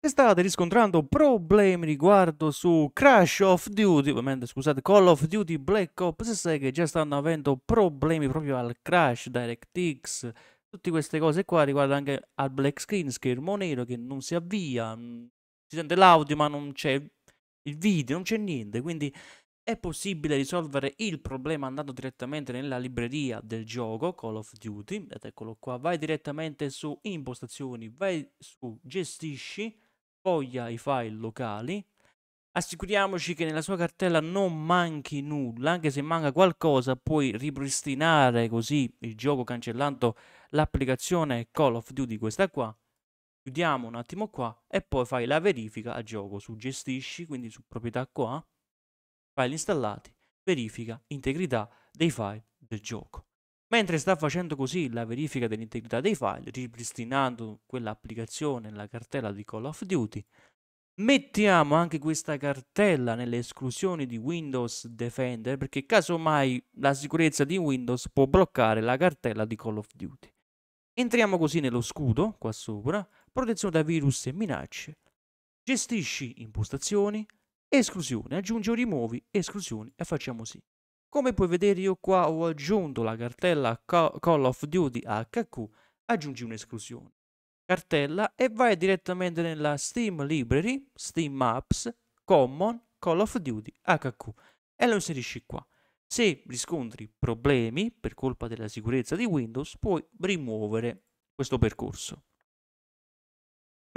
Se state riscontrando problemi riguardo su Crash of Duty, ovviamente scusate, Call of Duty Black Ops se 6 che già stanno avendo problemi proprio al Crash DirectX, tutte queste cose qua riguardo anche al black screen, schermo nero che non si avvia, mm, si sente l'audio ma non c'è il video, non c'è niente, quindi è possibile risolvere il problema andando direttamente nella libreria del gioco Call of Duty, ed eccolo qua, vai direttamente su impostazioni, vai su gestisci, sfoglia i file locali, assicuriamoci che nella sua cartella non manchi nulla, anche se manca qualcosa puoi ripristinare così il gioco cancellando l'applicazione Call of Duty questa qua, chiudiamo un attimo qua e poi fai la verifica a gioco su gestisci, quindi su proprietà qua, file installati, verifica integrità dei file del gioco. Mentre sta facendo così la verifica dell'integrità dei file, ripristinando quell'applicazione nella cartella di Call of Duty, mettiamo anche questa cartella nelle esclusioni di Windows Defender perché casomai la sicurezza di Windows può bloccare la cartella di Call of Duty. Entriamo così nello scudo, qua sopra, protezione da virus e minacce, gestisci impostazioni, esclusione, aggiungi o rimuovi, esclusioni e facciamo sì. Come puoi vedere io qua ho aggiunto la cartella Call of Duty HQ, aggiungi un'esclusione. Cartella e vai direttamente nella Steam Library, Steam Maps, Common, Call of Duty HQ e lo inserisci qua. Se riscontri problemi per colpa della sicurezza di Windows puoi rimuovere questo percorso.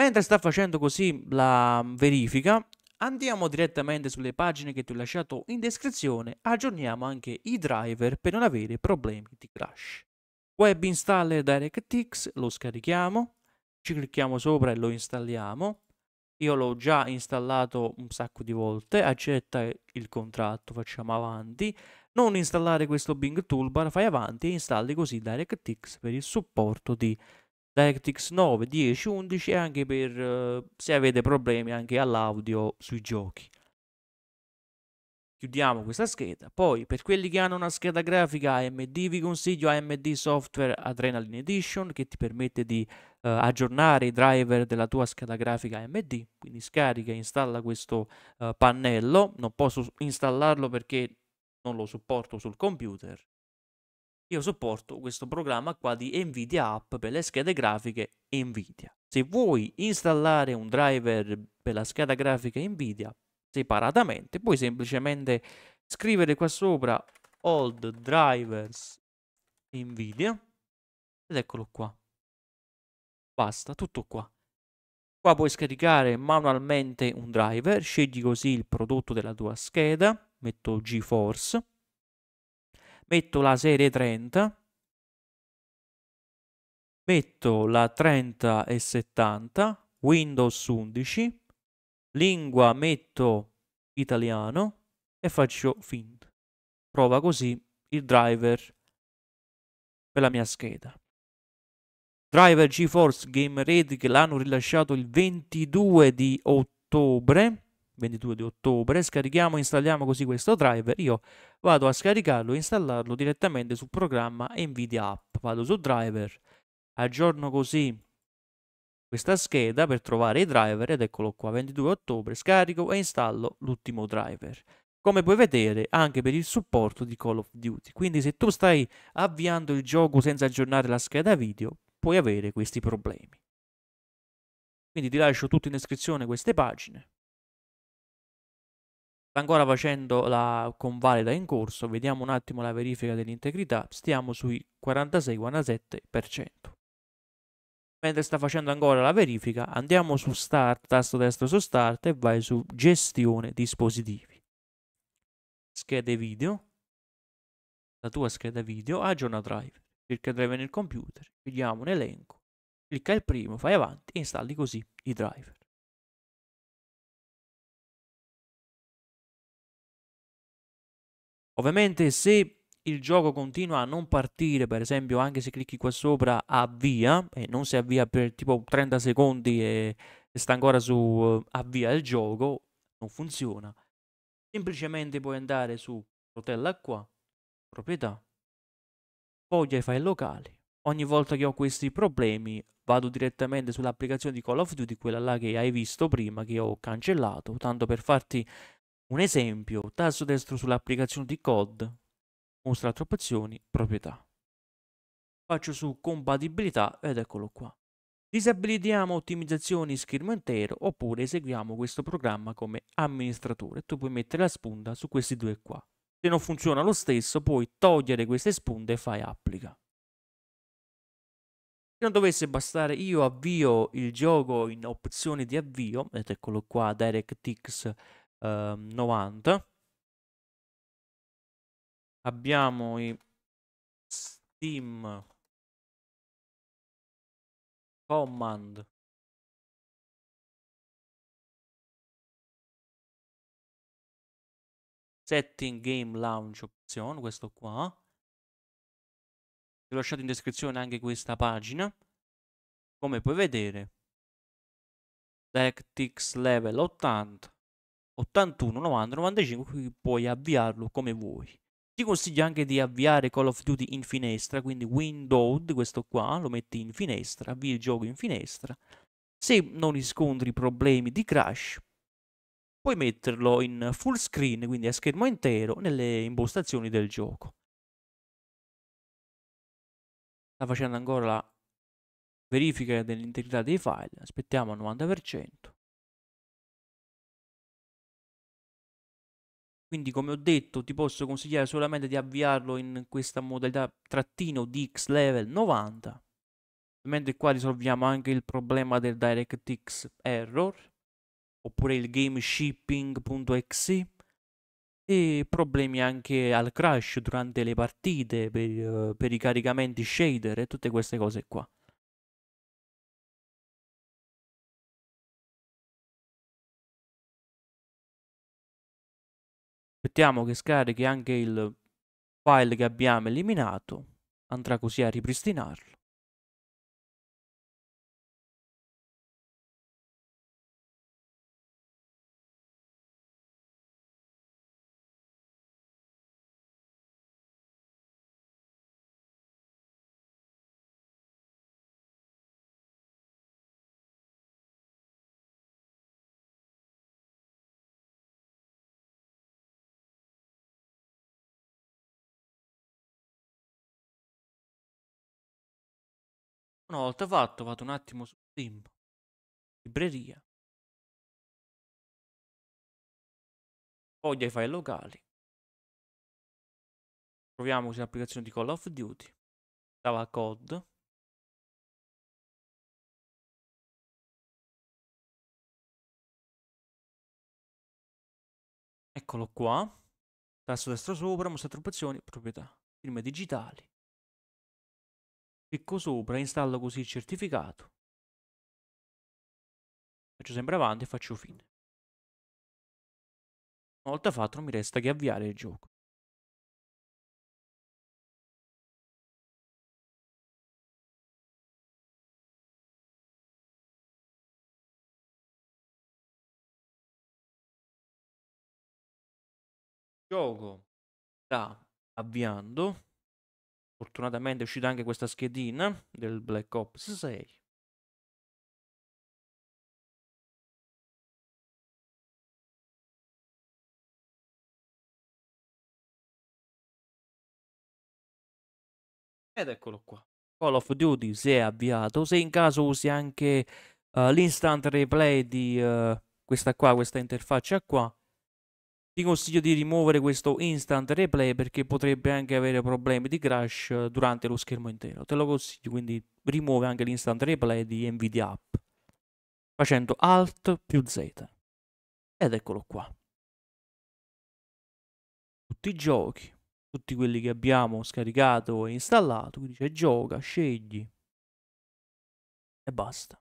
Mentre sta facendo così la verifica, Andiamo direttamente sulle pagine che ti ho lasciato in descrizione, aggiorniamo anche i driver per non avere problemi di crash. Web installer DirectX, lo scarichiamo, ci clicchiamo sopra e lo installiamo. Io l'ho già installato un sacco di volte, accetta il contratto, facciamo avanti. Non installare questo Bing Toolbar, fai avanti e installi così DirectX per il supporto di DirectX 9, 10, 11 e anche per eh, se avete problemi anche all'audio sui giochi. Chiudiamo questa scheda. Poi, per quelli che hanno una scheda grafica AMD, vi consiglio AMD Software Adrenaline Edition che ti permette di eh, aggiornare i driver della tua scheda grafica AMD. Quindi scarica e installa questo eh, pannello. Non posso installarlo perché non lo supporto sul computer io supporto questo programma qua di Nvidia App per le schede grafiche Nvidia. Se vuoi installare un driver per la scheda grafica Nvidia separatamente, puoi semplicemente scrivere qua sopra old drivers Nvidia ed eccolo qua. Basta, tutto qua. Qua puoi scaricare manualmente un driver, scegli così il prodotto della tua scheda, metto GeForce, metto la serie 30, metto la 30 e 70, Windows 11, lingua metto italiano e faccio find. Prova così il driver per la mia scheda. Driver GeForce Game Ready che l'hanno rilasciato il 22 di ottobre 22 di ottobre, scarichiamo e installiamo così questo driver, io vado a scaricarlo e installarlo direttamente sul programma Nvidia App, vado su driver, aggiorno così questa scheda per trovare i driver ed eccolo qua, 22 ottobre, scarico e installo l'ultimo driver. Come puoi vedere anche per il supporto di Call of Duty, quindi se tu stai avviando il gioco senza aggiornare la scheda video puoi avere questi problemi. Quindi ti lascio tutto in descrizione queste pagine. Sta ancora facendo la convalida in corso, vediamo un attimo la verifica dell'integrità, stiamo sui 46 Mentre sta facendo ancora la verifica, andiamo su Start, tasto destro su Start e vai su Gestione dispositivi. Schede video, la tua scheda video, aggiorna driver, cerca driver nel computer, vediamo un elenco, clicca il primo, fai avanti e installi così i driver. Ovviamente se il gioco continua a non partire, per esempio anche se clicchi qua sopra avvia e non si avvia per tipo 30 secondi e, sta ancora su uh, avvia il gioco, non funziona. Semplicemente puoi andare su rotella qua, proprietà, poi i file locali. Ogni volta che ho questi problemi vado direttamente sull'applicazione di Call of Duty, quella là che hai visto prima, che ho cancellato, tanto per farti un esempio, tasto destro sull'applicazione di COD, mostra altre opzioni, proprietà. Faccio su compatibilità ed eccolo qua. Disabilitiamo ottimizzazioni schermo intero oppure eseguiamo questo programma come amministratore. Tu puoi mettere la spunta su questi due qua. Se non funziona lo stesso puoi togliere queste spunte e fai applica. Se non dovesse bastare io avvio il gioco in opzioni di avvio, ed eccolo qua DirectX eh, 90. Abbiamo i Steam Command Setting Game Launch Option, questo qua. Vi ho lasciato in descrizione anche questa pagina. Come puoi vedere, DirectX Level 80, 81, 90, 95, qui puoi avviarlo come vuoi. Ti consiglio anche di avviare Call of Duty in finestra, quindi windowed, questo qua, lo metti in finestra, avvii il gioco in finestra. Se non riscontri problemi di crash, puoi metterlo in full screen, quindi a schermo intero, nelle impostazioni del gioco. Sta facendo ancora la verifica dell'integrità dei file, aspettiamo al 90%. Quindi come ho detto ti posso consigliare solamente di avviarlo in questa modalità trattino DX level 90. Mentre qua risolviamo anche il problema del DirectX error, oppure il gameshipping.exe e problemi anche al crash durante le partite per, eh, per i caricamenti shader e tutte queste cose qua. aspettiamo che scarichi anche il file che abbiamo eliminato andrà così a ripristinarlo Una volta fatto vado un attimo su Stimp, libreria, foglia i file locali, proviamo così l'applicazione di Call of Duty, Java Code, Eccolo qua, tasto destro sopra, mostra attribuzioni, proprietà, firme digitali, Clicco sopra, installo così il certificato. Faccio sempre avanti e faccio fine. Una volta fatto non mi resta che avviare il gioco. Gioco sta avviando. Fortunatamente è uscita anche questa schedina del Black Ops 6. Ed eccolo qua. Call of Duty si è avviato. Se in caso usi anche uh, l'instant replay di uh, questa qua, questa interfaccia qua, ti consiglio di rimuovere questo instant replay perché potrebbe anche avere problemi di crash durante lo schermo intero. Te lo consiglio, quindi rimuove anche l'instant replay di Nvidia App facendo Alt più Z. Ed eccolo qua. Tutti i giochi, tutti quelli che abbiamo scaricato e installato, quindi c'è gioca, scegli e basta.